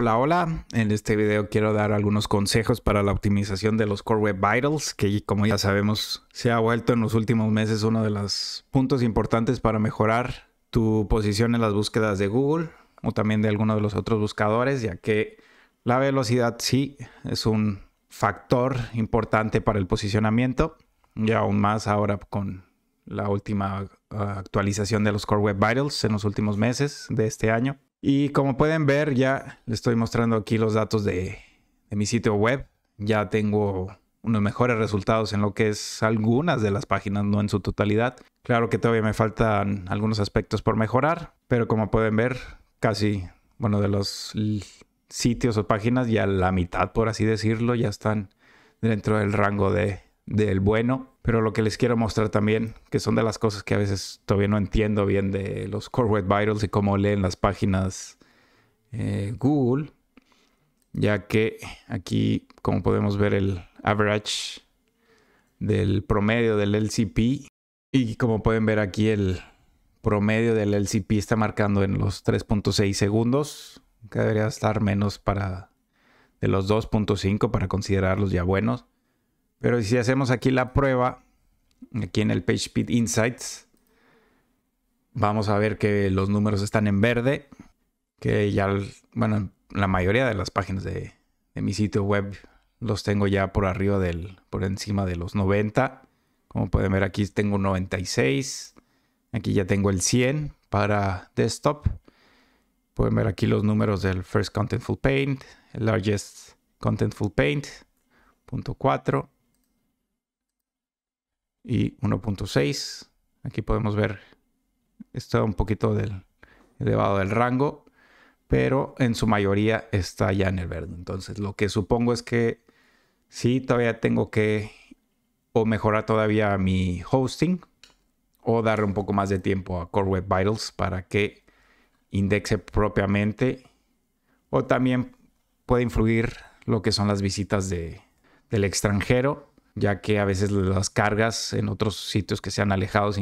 Hola, hola. En este video quiero dar algunos consejos para la optimización de los Core Web Vitals, que como ya sabemos se ha vuelto en los últimos meses uno de los puntos importantes para mejorar tu posición en las búsquedas de Google o también de alguno de los otros buscadores, ya que la velocidad sí es un factor importante para el posicionamiento y aún más ahora con la última ah, actualización de los Core Web Vitals en los últimos meses de este año. Y como pueden ver, ya les estoy mostrando aquí los datos de, mi sitio web. Ya tengo unos mejores resultados en lo que es algunas de las páginas, no en su totalidad. Claro que todavía me faltan algunos aspectos por mejorar, pero como pueden ver, casi, bueno, de los sitios o páginas, ya la mitad, por así decirlo, ya están dentro del rango de, del bueno. Pero lo que les quiero mostrar también, que son de las cosas que a veces todavía no entiendo bien de los Core Web Vitals y cómo leen las páginas eh, Google, ya que aquí, como podemos ver, el average del promedio del LCP y como pueden ver aquí el promedio del LCP está marcando en los 3.6 segundos, que debería estar menos para de los 2.5 para considerarlos ya buenos. Pero si hacemos aquí la prueba, aquí en el PageSpeed Insights, vamos a ver que los números están en verde, que ya, bueno, la mayoría de las páginas de, mi sitio web los tengo ya por arriba del, por encima de los 90. Como pueden ver aquí tengo 96, aquí ya tengo el 100 para desktop. Pueden ver aquí los números del First Contentful Paint, el Largest Contentful Paint, punto 4 y 1.6. Aquí podemos ver, está un poquito elevado del rango, pero en su mayoría está ya en el verde. Entonces, lo que supongo es que sí, todavía tengo que o mejorar todavía mi hosting o darle un poco más de tiempo a Core Web Vitals para que indexe propiamente o también puede influir lo que son las visitas del extranjero ya que a veces las cargas en otros sitios que sean alejados,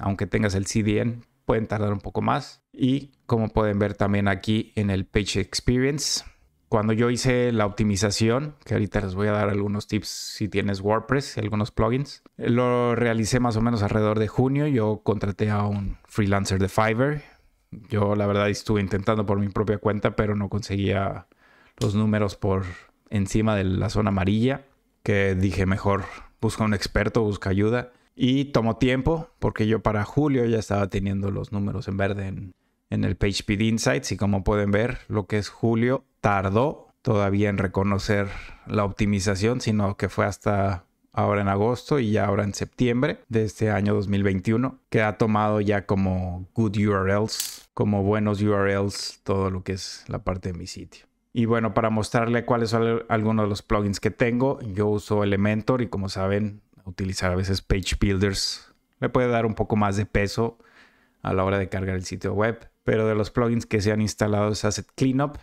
aunque tengas el CDN, pueden tardar un poco más. Y como pueden ver también aquí en el Page Experience, cuando yo hice la optimización, que ahorita les voy a dar algunos tips si tienes WordPress, y algunos plugins, lo realicé más o menos alrededor de junio. Yo contraté a un freelancer de Fiverr. Yo la verdad estuve intentando por mi propia cuenta, pero no conseguía los números por encima de la zona amarilla que dije mejor busca un experto, busca ayuda. Y tomó tiempo, porque yo para julio ya estaba teniendo los números en verde en, en el PageSpeed Insights y como pueden ver, lo que es julio tardó todavía en reconocer la optimización, sino que fue hasta ahora en agosto y ya ahora en septiembre de este año 2021, que ha tomado ya como good URLs, como buenos URLs, todo lo que es la parte de mi sitio. Y bueno, para mostrarle cuáles son algunos de los plugins que tengo, yo uso Elementor y como saben, utilizar a veces Page Builders le puede dar un poco más de peso a la hora de cargar el sitio web. Pero de los plugins que se han instalado es Asset Cleanup,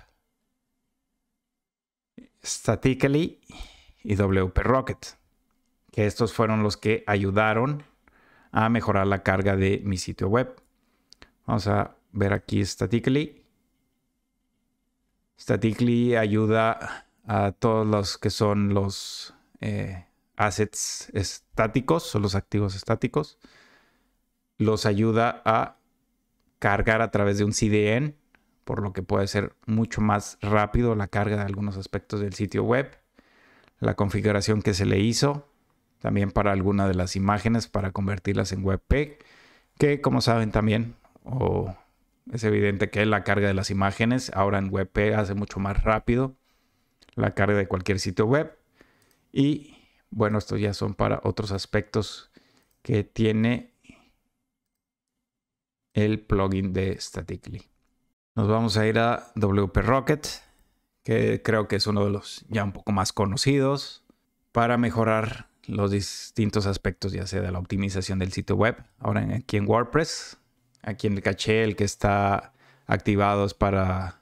Statically y WP Rocket, que estos fueron los que ayudaron a mejorar la carga de mi sitio web. Vamos a ver aquí Statically. Staticly ayuda a todos los que son los eh, assets estáticos o los activos estáticos. Los ayuda a cargar a través de un CDN, por lo que puede ser mucho más rápido la carga de algunos aspectos del sitio web. La configuración que se le hizo, también para alguna de las imágenes para convertirlas en WebP, que como saben también, o es evidente que la carga de las imágenes ahora en WebP hace mucho más rápido la carga de cualquier sitio web. Y bueno, estos ya son para otros aspectos que tiene el plugin de Staticly. Nos vamos a ir a WP Rocket, que creo que es uno de los ya un poco más conocidos, para mejorar los distintos aspectos, ya sea de la optimización del sitio web, ahora aquí en WordPress, aquí en el caché, el que está es para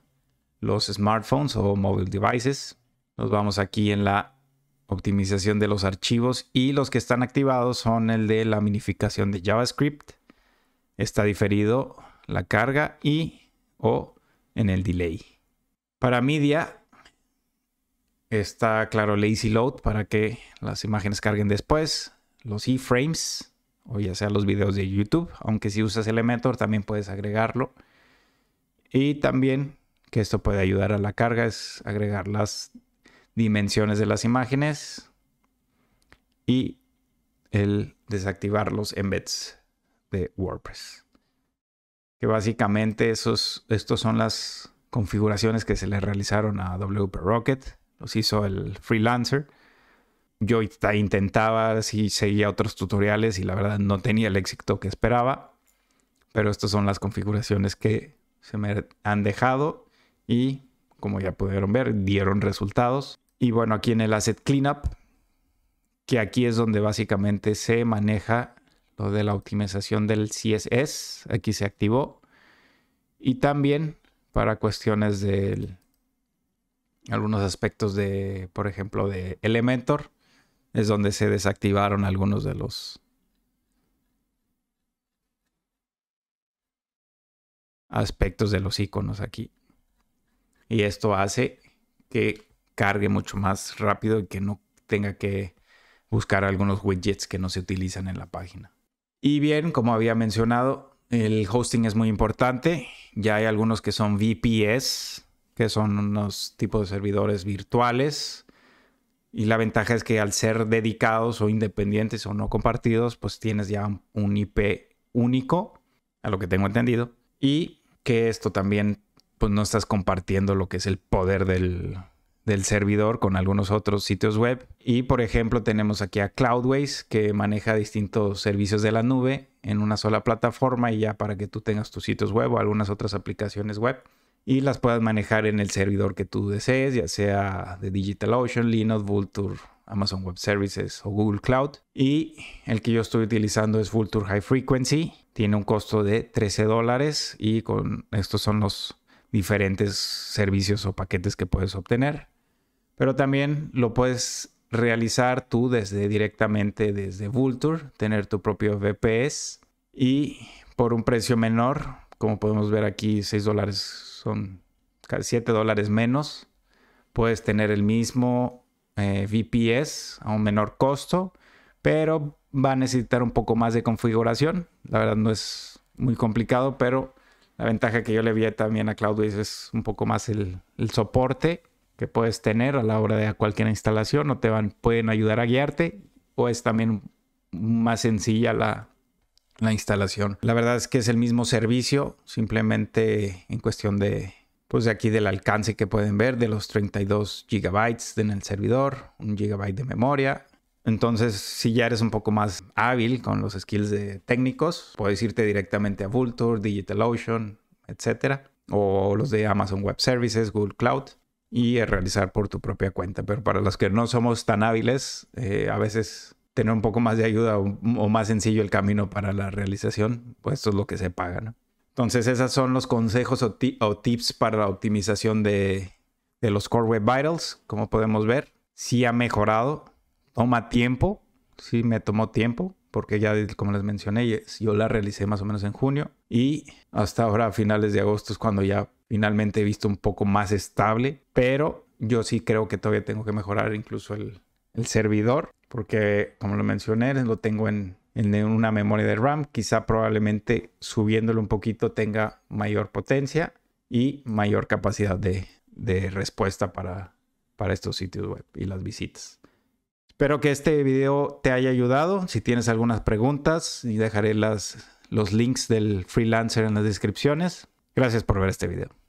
los smartphones o mobile devices. Nos vamos aquí en la optimización de los archivos y los que están activados son el de la minificación de JavaScript. Está diferido la carga y o en el delay. Para media está claro lazy load para que las imágenes carguen después. Los iframes. E o ya sea los videos de YouTube, aunque si usas Elementor también puedes agregarlo. Y también que esto puede ayudar a la carga es agregar las dimensiones de las imágenes y el desactivar los embeds de WordPress. Que básicamente esos, estos son las configuraciones que se le realizaron a WP Rocket, los hizo el freelancer yo intentaba, si seguía otros tutoriales y la verdad no tenía el éxito que esperaba. Pero estas son las configuraciones que se me han dejado y como ya pudieron ver, dieron resultados. Y bueno, aquí en el Asset Cleanup, que aquí es donde básicamente se maneja lo de la optimización del CSS, aquí se activó. Y también para cuestiones de algunos aspectos de, por ejemplo, de Elementor, es donde se desactivaron algunos de los aspectos de los iconos aquí. Y esto hace que cargue mucho más rápido y que no tenga que buscar algunos widgets que no se utilizan en la página. Y bien, como había mencionado, el hosting es muy importante. Ya hay algunos que son VPS, que son unos tipos de servidores virtuales y la ventaja es que al ser dedicados o independientes o no compartidos, pues tienes ya un IP único, a lo que tengo entendido. Y que esto también, pues no estás compartiendo lo que es el poder del, servidor con algunos otros sitios web. Y por ejemplo, tenemos aquí a Cloudways que maneja distintos servicios de la nube en una sola plataforma y ya para que tú tengas tus sitios web o algunas otras aplicaciones web y las puedas manejar en el servidor que tú desees, ya sea de DigitalOcean, Linux, Vulture, Amazon Web Services o Google Cloud. Y el que yo estoy utilizando es Vulture High Frequency. Tiene un costo de 13 dólares y con estos son los diferentes servicios o paquetes que puedes obtener. Pero también lo puedes realizar tú desde directamente desde Vulture, tener tu propio VPS y por un precio menor como podemos ver aquí, 6 dólares son 7 dólares menos. Puedes tener el mismo eh, VPS a un menor costo, pero va a necesitar un poco más de configuración. La verdad no es muy complicado, pero la ventaja que yo le vi también a CloudWays es un poco más el, soporte que puedes tener a la hora de cualquier instalación o te van, pueden ayudar a guiarte o es también más sencilla la la instalación. La verdad es que es el mismo servicio, simplemente en cuestión de, pues de aquí del alcance que pueden ver, de los 32 gigabytes en el servidor, un gigabyte de memoria. Entonces, si ya eres un poco más hábil con los skills de técnicos, puedes irte directamente a digital DigitalOcean, etcétera, o los de Amazon Web Services, Google Cloud y realizar por tu propia cuenta. Pero para los que no somos tan hábiles, eh, a veces tener un poco más de ayuda o, más sencillo el camino para la realización, pues esto es lo que se paga. ¿no? Entonces, esos son los consejos o, tips para la optimización de, de, los Core Web Vitals. Como podemos ver, sí ha mejorado, toma tiempo, sí me tomó tiempo, porque ya como les mencioné, yo la realicé más o menos en junio y hasta ahora a finales de agosto es cuando ya finalmente he visto un poco más estable, pero yo sí creo que todavía tengo que mejorar incluso el, el servidor porque como lo mencioné, lo tengo en, una memoria de RAM. Quizá probablemente subiéndolo un poquito tenga mayor potencia y mayor capacidad de, respuesta para, para estos sitios web y las visitas. Espero que este video te haya ayudado. Si tienes algunas preguntas, dejaré las, los links del freelancer en las descripciones. Gracias por ver este video.